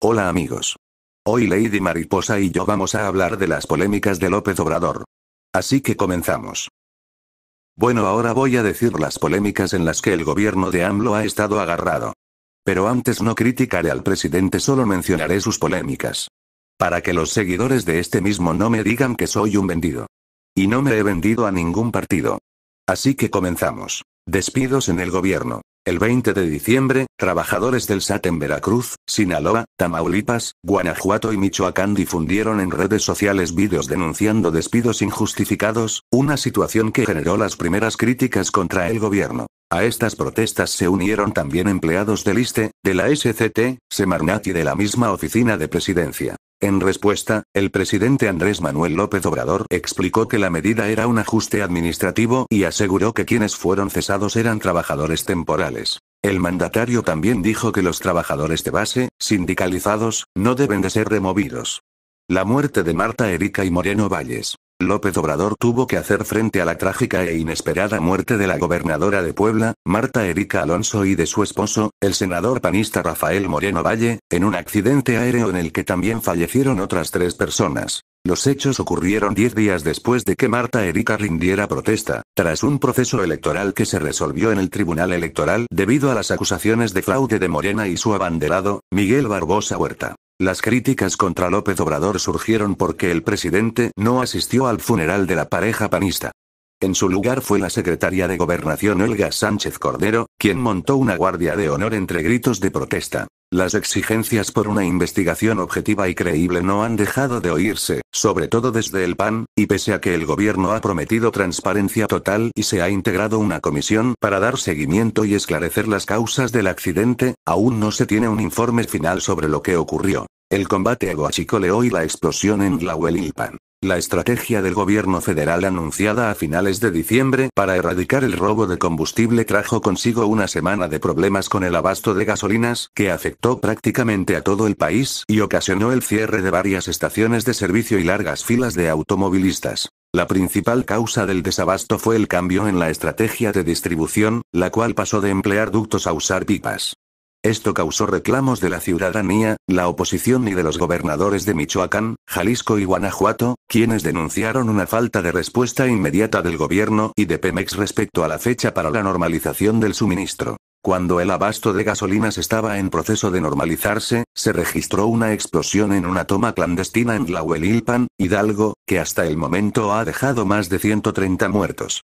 Hola amigos. Hoy Lady Mariposa y yo vamos a hablar de las polémicas de López Obrador. Así que comenzamos. Bueno, ahora voy a decir las polémicas en las que el gobierno de AMLO ha estado agarrado. Pero antes no criticaré al presidente, solo mencionaré sus polémicas. Para que los seguidores de este mismo no me digan que soy un vendido. Y no me he vendido a ningún partido. Así que comenzamos. Despidos en el gobierno. El 20 de diciembre, trabajadores del SAT en Veracruz, Sinaloa, Tamaulipas, Guanajuato y Michoacán difundieron en redes sociales vídeos denunciando despidos injustificados, una situación que generó las primeras críticas contra el gobierno. A estas protestas se unieron también empleados del ISTE, de la SCT, Semarnat y de la misma oficina de presidencia. En respuesta, el presidente Andrés Manuel López Obrador explicó que la medida era un ajuste administrativo y aseguró que quienes fueron cesados eran trabajadores temporales. El mandatario también dijo que los trabajadores de base, sindicalizados, no deben de ser removidos. La muerte de Marta Erika y Moreno Valles. López Obrador tuvo que hacer frente a la trágica e inesperada muerte de la gobernadora de Puebla, Marta Erika Alonso y de su esposo, el senador panista Rafael Moreno Valle, en un accidente aéreo en el que también fallecieron otras tres personas. Los hechos ocurrieron 10 días después de que Marta Erika rindiera protesta, tras un proceso electoral que se resolvió en el Tribunal Electoral debido a las acusaciones de fraude de Morena y su abanderado, Miguel Barbosa Huerta. Las críticas contra López Obrador surgieron porque el presidente no asistió al funeral de la pareja panista. En su lugar fue la secretaria de Gobernación Olga Sánchez Cordero, quien montó una guardia de honor entre gritos de protesta. Las exigencias por una investigación objetiva y creíble no han dejado de oírse, sobre todo desde el PAN, y pese a que el gobierno ha prometido transparencia total y se ha integrado una comisión para dar seguimiento y esclarecer las causas del accidente, aún no se tiene un informe final sobre lo que ocurrió. El combate a leó y la explosión en Tlahuelilpan. La estrategia del gobierno federal anunciada a finales de diciembre para erradicar el robo de combustible trajo consigo una semana de problemas con el abasto de gasolinas, que afectó prácticamente a todo el país y ocasionó el cierre de varias estaciones de servicio y largas filas de automovilistas. La principal causa del desabasto fue el cambio en la estrategia de distribución, la cual pasó de emplear ductos a usar pipas. Esto causó reclamos de la ciudadanía, la oposición y de los gobernadores de Michoacán, Jalisco y Guanajuato, quienes denunciaron una falta de respuesta inmediata del gobierno y de Pemex respecto a la fecha para la normalización del suministro. Cuando el abasto de gasolinas estaba en proceso de normalizarse, se registró una explosión en una toma clandestina en Tlahuelilpan, Hidalgo, que hasta el momento ha dejado más de 130 muertos.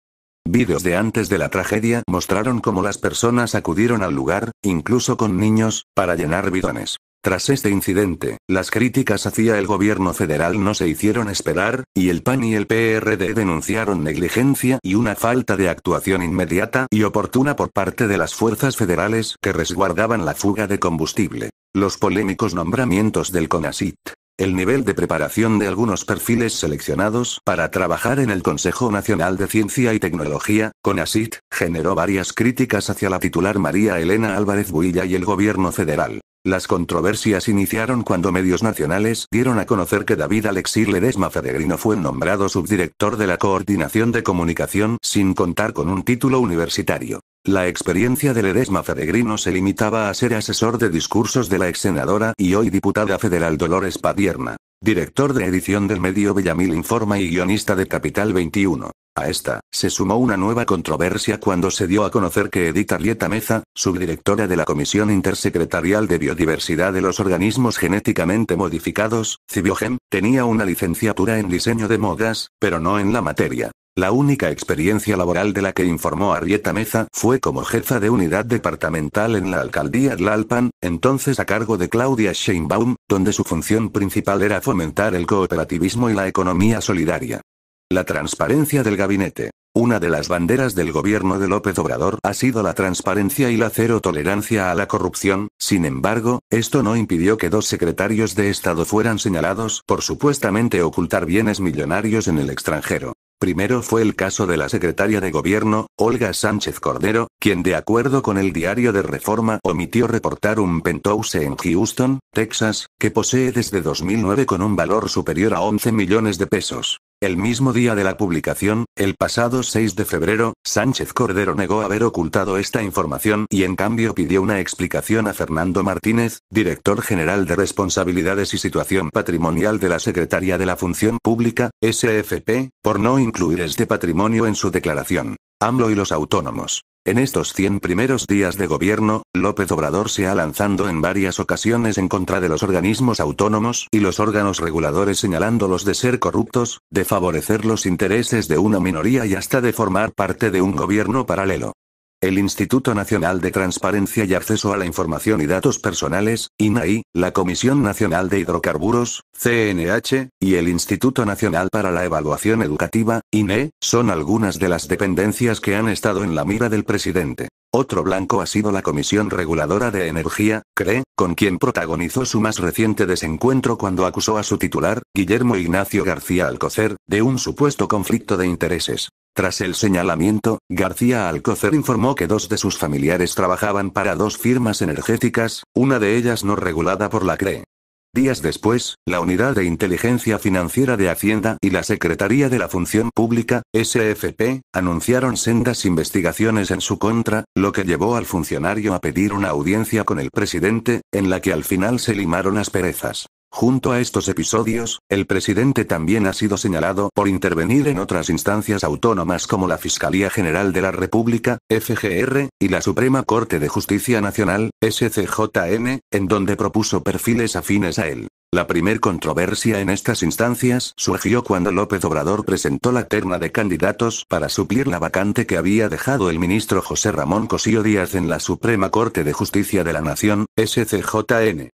Videos de antes de la tragedia mostraron cómo las personas acudieron al lugar, incluso con niños, para llenar bidones. Tras este incidente, las críticas hacia el gobierno federal no se hicieron esperar, y el PAN y el PRD denunciaron negligencia y una falta de actuación inmediata y oportuna por parte de las fuerzas federales que resguardaban la fuga de combustible. Los polémicos nombramientos del CONASIT, el nivel de preparación de algunos perfiles seleccionados para trabajar en el Consejo Nacional de Ciencia y Tecnología, CONACYT, generó varias críticas hacia la titular María Elena Álvarez Builla y el gobierno federal. Las controversias iniciaron cuando medios nacionales dieron a conocer que David Alexir Ledesma Feregrino fue nombrado subdirector de la Coordinación de Comunicación sin contar con un título universitario. La experiencia de Ledesma Feregrino se limitaba a ser asesor de discursos de la ex senadora y hoy diputada federal Dolores Padierna, director de edición del medio Bellamil Informa y guionista de Capital 21. A esta, se sumó una nueva controversia cuando se dio a conocer que Edith Arrieta Meza, subdirectora de la Comisión Intersecretarial de Biodiversidad de los Organismos Genéticamente Modificados, Cibiogen, tenía una licenciatura en diseño de modas, pero no en la materia. La única experiencia laboral de la que informó Arrieta Meza fue como jefa de unidad departamental en la alcaldía Tlalpan, entonces a cargo de Claudia Sheinbaum, donde su función principal era fomentar el cooperativismo y la economía solidaria. La transparencia del gabinete. Una de las banderas del gobierno de López Obrador ha sido la transparencia y la cero tolerancia a la corrupción, sin embargo, esto no impidió que dos secretarios de Estado fueran señalados por supuestamente ocultar bienes millonarios en el extranjero. Primero fue el caso de la secretaria de Gobierno, Olga Sánchez Cordero, quien de acuerdo con el diario de Reforma omitió reportar un penthouse en Houston, Texas, que posee desde 2009 con un valor superior a 11 millones de pesos. El mismo día de la publicación, el pasado 6 de febrero, Sánchez Cordero negó haber ocultado esta información y en cambio pidió una explicación a Fernando Martínez, director general de Responsabilidades y Situación Patrimonial de la Secretaría de la Función Pública, SFP, por no incluir este patrimonio en su declaración. AMLO y los autónomos. En estos 100 primeros días de gobierno, López Obrador se ha lanzado en varias ocasiones en contra de los organismos autónomos y los órganos reguladores señalándolos de ser corruptos, de favorecer los intereses de una minoría y hasta de formar parte de un gobierno paralelo. El Instituto Nacional de Transparencia y Acceso a la Información y Datos Personales, INAI, la Comisión Nacional de Hidrocarburos, CNH, y el Instituto Nacional para la Evaluación Educativa, INE, son algunas de las dependencias que han estado en la mira del presidente. Otro blanco ha sido la Comisión Reguladora de Energía, CRE, con quien protagonizó su más reciente desencuentro cuando acusó a su titular, Guillermo Ignacio García Alcocer, de un supuesto conflicto de intereses. Tras el señalamiento, García Alcocer informó que dos de sus familiares trabajaban para dos firmas energéticas, una de ellas no regulada por la CRE. Días después, la Unidad de Inteligencia Financiera de Hacienda y la Secretaría de la Función Pública, SFP, anunciaron sendas investigaciones en su contra, lo que llevó al funcionario a pedir una audiencia con el presidente, en la que al final se limaron asperezas. Junto a estos episodios, el presidente también ha sido señalado por intervenir en otras instancias autónomas como la Fiscalía General de la República, FGR, y la Suprema Corte de Justicia Nacional, SCJN, en donde propuso perfiles afines a él. La primer controversia en estas instancias surgió cuando López Obrador presentó la terna de candidatos para suplir la vacante que había dejado el ministro José Ramón Cosío Díaz en la Suprema Corte de Justicia de la Nación, SCJN.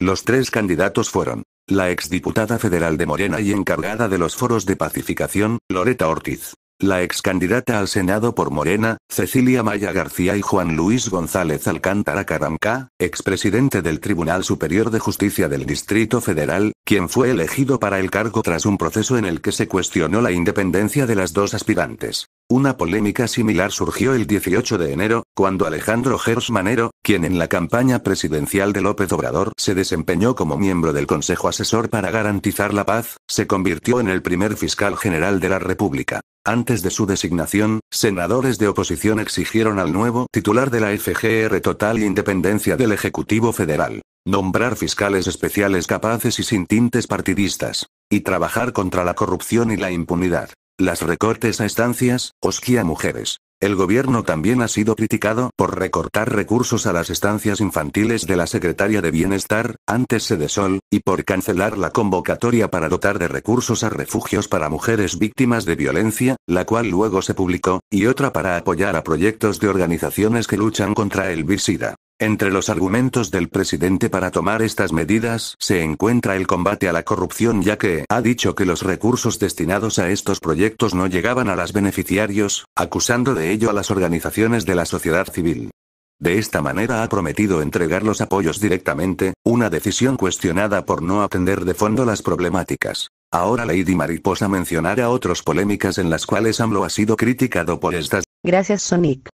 Los tres candidatos fueron la exdiputada federal de Morena y encargada de los foros de pacificación, Loreta Ortiz, la ex candidata al Senado por Morena, Cecilia Maya García y Juan Luis González Alcántara Caramca, expresidente del Tribunal Superior de Justicia del Distrito Federal, quien fue elegido para el cargo tras un proceso en el que se cuestionó la independencia de las dos aspirantes. Una polémica similar surgió el 18 de enero, cuando Alejandro Gers Manero, quien en la campaña presidencial de López Obrador se desempeñó como miembro del Consejo Asesor para garantizar la paz, se convirtió en el primer fiscal general de la República. Antes de su designación, senadores de oposición exigieron al nuevo titular de la FGR total independencia del Ejecutivo Federal, nombrar fiscales especiales capaces y sin tintes partidistas, y trabajar contra la corrupción y la impunidad. Las recortes a estancias, osquía mujeres, el gobierno también ha sido criticado por recortar recursos a las estancias infantiles de la Secretaria de Bienestar, antes Sol, y por cancelar la convocatoria para dotar de recursos a refugios para mujeres víctimas de violencia, la cual luego se publicó, y otra para apoyar a proyectos de organizaciones que luchan contra el VISIDA. Entre los argumentos del presidente para tomar estas medidas se encuentra el combate a la corrupción ya que ha dicho que los recursos destinados a estos proyectos no llegaban a las beneficiarios, acusando de ello a las organizaciones de la sociedad civil. De esta manera ha prometido entregar los apoyos directamente, una decisión cuestionada por no atender de fondo las problemáticas. Ahora Lady Mariposa mencionará otras polémicas en las cuales AMLO ha sido criticado por estas. Gracias Sonic.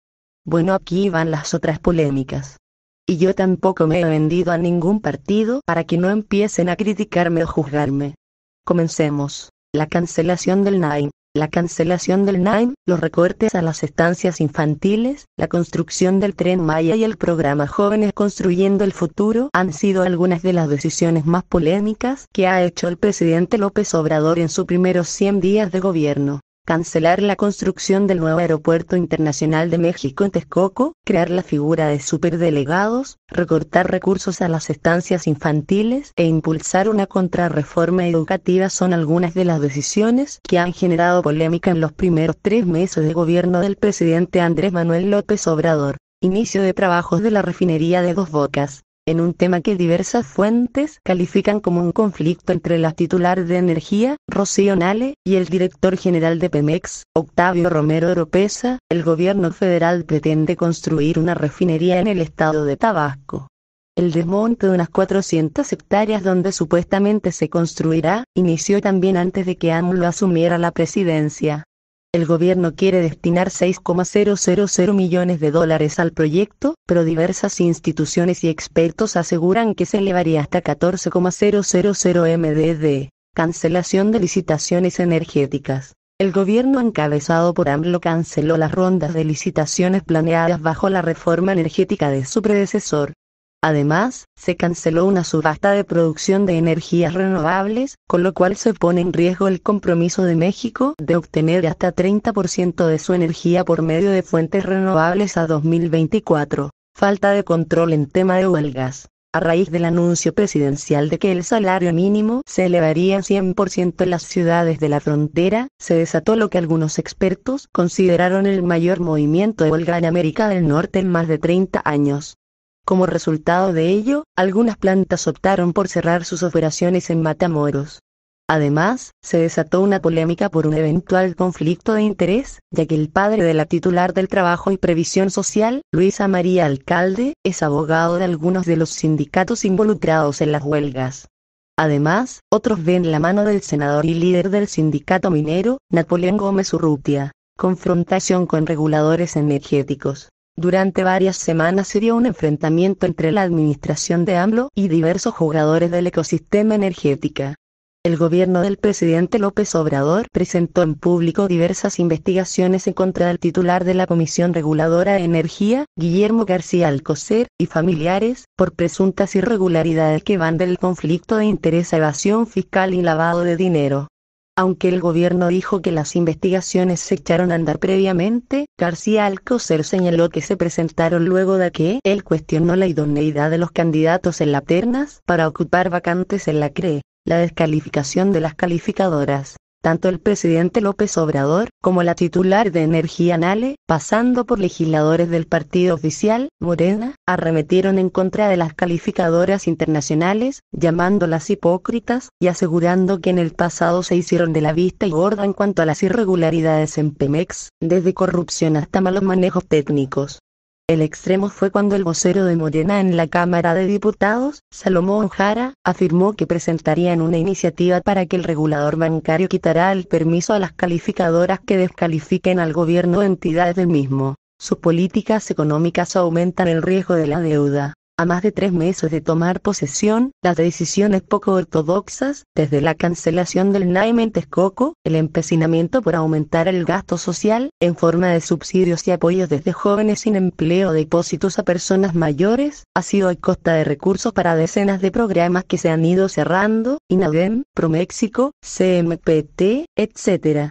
Bueno aquí van las otras polémicas. Y yo tampoco me he vendido a ningún partido para que no empiecen a criticarme o juzgarme. Comencemos. La cancelación del NAIM. La cancelación del NAIM, los recortes a las estancias infantiles, la construcción del tren Maya y el programa Jóvenes Construyendo el Futuro han sido algunas de las decisiones más polémicas que ha hecho el presidente López Obrador en sus primeros 100 días de gobierno cancelar la construcción del nuevo aeropuerto internacional de México en Texcoco, crear la figura de superdelegados, recortar recursos a las estancias infantiles e impulsar una contrarreforma educativa son algunas de las decisiones que han generado polémica en los primeros tres meses de gobierno del presidente Andrés Manuel López Obrador. Inicio de trabajos de la refinería de dos bocas en un tema que diversas fuentes califican como un conflicto entre la titular de Energía, Rocío Nale, y el director general de Pemex, Octavio Romero Oropesa, el gobierno federal pretende construir una refinería en el estado de Tabasco. El desmonte de unas 400 hectáreas donde supuestamente se construirá, inició también antes de que AMLO asumiera la presidencia. El gobierno quiere destinar 6,000 millones de dólares al proyecto, pero diversas instituciones y expertos aseguran que se elevaría hasta 14,000 MDD. Cancelación de licitaciones energéticas. El gobierno encabezado por AMLO canceló las rondas de licitaciones planeadas bajo la reforma energética de su predecesor, Además, se canceló una subasta de producción de energías renovables, con lo cual se pone en riesgo el compromiso de México de obtener hasta 30% de su energía por medio de fuentes renovables a 2024. Falta de control en tema de huelgas. A raíz del anuncio presidencial de que el salario mínimo se elevaría 100% en las ciudades de la frontera, se desató lo que algunos expertos consideraron el mayor movimiento de huelga en América del Norte en más de 30 años. Como resultado de ello, algunas plantas optaron por cerrar sus operaciones en Matamoros. Además, se desató una polémica por un eventual conflicto de interés, ya que el padre de la titular del Trabajo y Previsión Social, Luisa María Alcalde, es abogado de algunos de los sindicatos involucrados en las huelgas. Además, otros ven la mano del senador y líder del sindicato minero, Napoleón Gómez Urrutia. Confrontación con reguladores energéticos. Durante varias semanas se dio un enfrentamiento entre la administración de AMLO y diversos jugadores del ecosistema energética. El gobierno del presidente López Obrador presentó en público diversas investigaciones en contra del titular de la Comisión Reguladora de Energía, Guillermo García Alcocer, y familiares, por presuntas irregularidades que van del conflicto de interés a evasión fiscal y lavado de dinero. Aunque el gobierno dijo que las investigaciones se echaron a andar previamente, García Alcocer señaló que se presentaron luego de que él cuestionó la idoneidad de los candidatos en las ternas para ocupar vacantes en la CRE, la descalificación de las calificadoras tanto el presidente López Obrador, como la titular de Energía Nale, pasando por legisladores del partido oficial, Morena, arremetieron en contra de las calificadoras internacionales, llamándolas hipócritas, y asegurando que en el pasado se hicieron de la vista y gorda en cuanto a las irregularidades en Pemex, desde corrupción hasta malos manejos técnicos. El extremo fue cuando el vocero de Morena en la Cámara de Diputados, Salomón Jara, afirmó que presentarían una iniciativa para que el regulador bancario quitará el permiso a las calificadoras que descalifiquen al gobierno o entidades del mismo. Sus políticas económicas aumentan el riesgo de la deuda. A más de tres meses de tomar posesión, las decisiones poco ortodoxas, desde la cancelación del Naime en el empecinamiento por aumentar el gasto social, en forma de subsidios y apoyos desde jóvenes sin empleo depósitos a personas mayores, ha sido a costa de recursos para decenas de programas que se han ido cerrando, INADEM, Proméxico, CMPT, etc.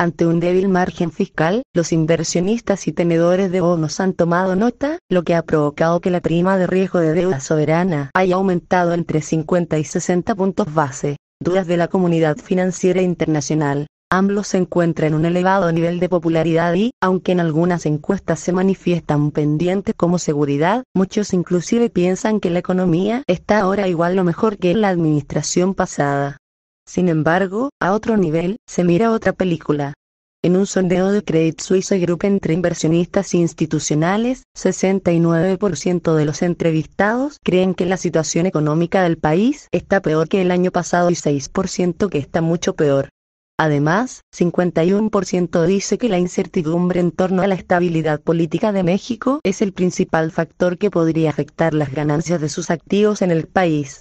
Ante un débil margen fiscal, los inversionistas y tenedores de bonos han tomado nota, lo que ha provocado que la prima de riesgo de deuda soberana haya aumentado entre 50 y 60 puntos base. Dudas de la comunidad financiera internacional. ambos se encuentra en un elevado nivel de popularidad y, aunque en algunas encuestas se manifiestan pendientes como seguridad, muchos inclusive piensan que la economía está ahora igual o mejor que en la administración pasada. Sin embargo, a otro nivel, se mira otra película. En un sondeo de Credit Suisse Group entre inversionistas institucionales, 69% de los entrevistados creen que la situación económica del país está peor que el año pasado y 6% que está mucho peor. Además, 51% dice que la incertidumbre en torno a la estabilidad política de México es el principal factor que podría afectar las ganancias de sus activos en el país.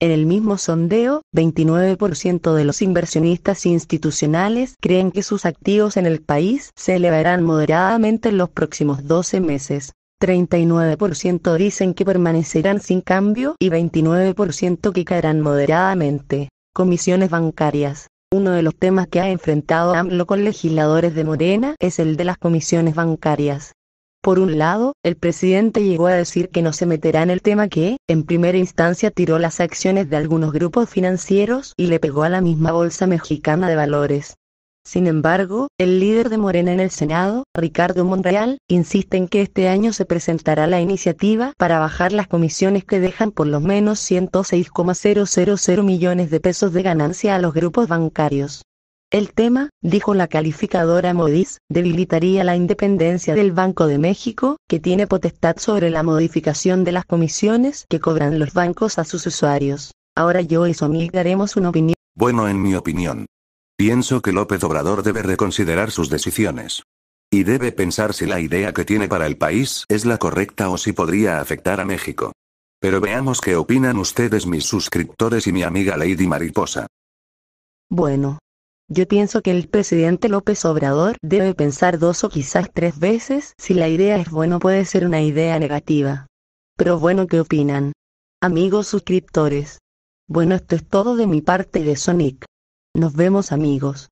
En el mismo sondeo, 29% de los inversionistas institucionales creen que sus activos en el país se elevarán moderadamente en los próximos 12 meses. 39% dicen que permanecerán sin cambio y 29% que caerán moderadamente. Comisiones bancarias. Uno de los temas que ha enfrentado AMLO con legisladores de Morena es el de las comisiones bancarias. Por un lado, el presidente llegó a decir que no se meterá en el tema que, en primera instancia, tiró las acciones de algunos grupos financieros y le pegó a la misma Bolsa Mexicana de Valores. Sin embargo, el líder de Morena en el Senado, Ricardo Monreal, insiste en que este año se presentará la iniciativa para bajar las comisiones que dejan por lo menos 106,000 millones de pesos de ganancia a los grupos bancarios. El tema, dijo la calificadora Modis, debilitaría la independencia del Banco de México, que tiene potestad sobre la modificación de las comisiones que cobran los bancos a sus usuarios. Ahora yo y Sonic daremos una opinión. Bueno, en mi opinión. Pienso que López Obrador debe reconsiderar sus decisiones. Y debe pensar si la idea que tiene para el país es la correcta o si podría afectar a México. Pero veamos qué opinan ustedes mis suscriptores y mi amiga Lady Mariposa. Bueno, yo pienso que el presidente López Obrador debe pensar dos o quizás tres veces si la idea es o puede ser una idea negativa. Pero bueno, ¿qué opinan? Amigos suscriptores. Bueno, esto es todo de mi parte de Sonic. Nos vemos amigos.